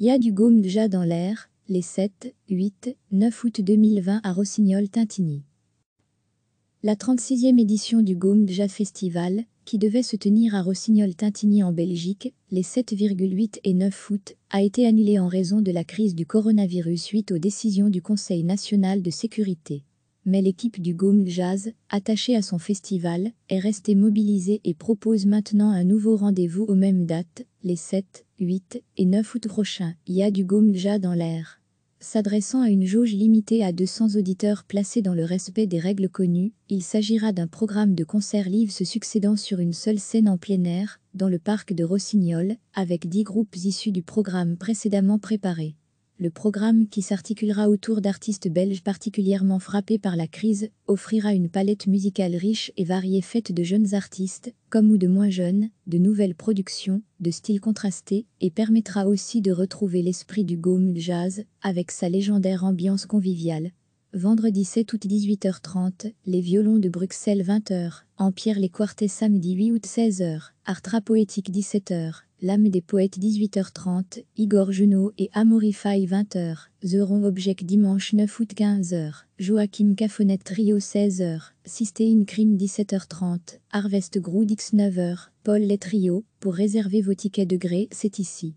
Il y a du gaume dans l'air, les 7, 8, 9 août 2020 à Rossignol-Tintigny. La 36e édition du Gaume Festival, qui devait se tenir à Rossignol-Tintigny en Belgique, les 7,8 et 9 août, a été annulée en raison de la crise du coronavirus suite aux décisions du Conseil national de sécurité. Mais l'équipe du Gaume Jazz, attachée à son festival, est restée mobilisée et propose maintenant un nouveau rendez-vous aux mêmes dates, les 7, 8 et 9 août prochain, il y a du Gomja dans l'air. S'adressant à une jauge limitée à 200 auditeurs placés dans le respect des règles connues, il s'agira d'un programme de concerts live se succédant sur une seule scène en plein air, dans le parc de Rossignol, avec 10 groupes issus du programme précédemment préparé. Le programme qui s'articulera autour d'artistes belges particulièrement frappés par la crise offrira une palette musicale riche et variée faite de jeunes artistes, comme ou de moins jeunes, de nouvelles productions, de styles contrastés, et permettra aussi de retrouver l'esprit du Gaumul Jazz avec sa légendaire ambiance conviviale, vendredi 7 août 18h30, les violons de Bruxelles 20h, Empire les quartets samedi 8 août 16h, Artra poétique 17h, L'âme des poètes 18h30, Igor Junot et Amory 20h, The Ron Object dimanche 9 août 15h, Joachim Cafonnet Trio 16h, Sistine Crime 17h30, Harvest Groudix 9h, Paul Les Trio, pour réserver vos tickets de gré, c'est ici.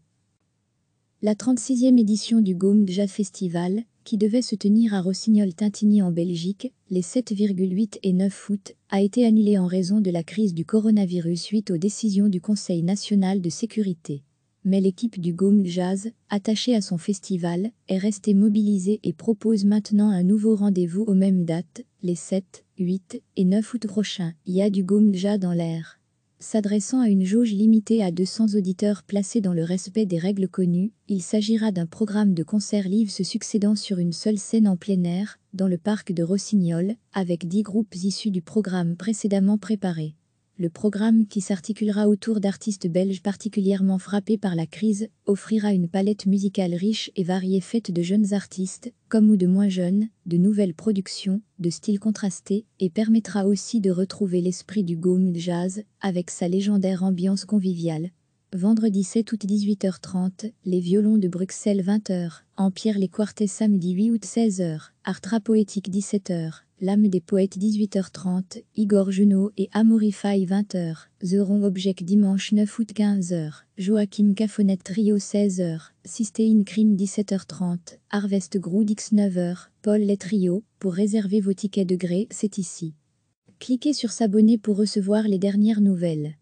La 36e édition du Gaume Festival, qui devait se tenir à Rossignol-Tintigny en Belgique, les 7,8 et 9 août, a été annulé en raison de la crise du coronavirus suite aux décisions du Conseil national de sécurité. Mais l'équipe du Gaume Jazz, attachée à son festival, est restée mobilisée et propose maintenant un nouveau rendez-vous aux mêmes dates, les 7, 8 et 9 août prochains. Il y a du Gaume Jazz dans l'air. S'adressant à une jauge limitée à 200 auditeurs placés dans le respect des règles connues, il s'agira d'un programme de concerts live se succédant sur une seule scène en plein air, dans le parc de Rossignol, avec 10 groupes issus du programme précédemment préparé. Le programme qui s'articulera autour d'artistes belges particulièrement frappés par la crise offrira une palette musicale riche et variée faite de jeunes artistes, comme ou de moins jeunes, de nouvelles productions, de styles contrastés, et permettra aussi de retrouver l'esprit du Gaume Jazz avec sa légendaire ambiance conviviale. Vendredi 7 août 18h30, les violons de Bruxelles 20h, Empire les quartets samedi 8 août 16h, Artra poétique 17h, L'âme des poètes 18h30, Igor Junot et Amorify 20h, The Ron Object dimanche 9 août 15h, Joachim Cafonette Trio 16h, Sistéine Crime 17h30, Harvest Groudix 9h, Paul Les Trio, pour réserver vos tickets de gré, c'est ici. Cliquez sur s'abonner pour recevoir les dernières nouvelles.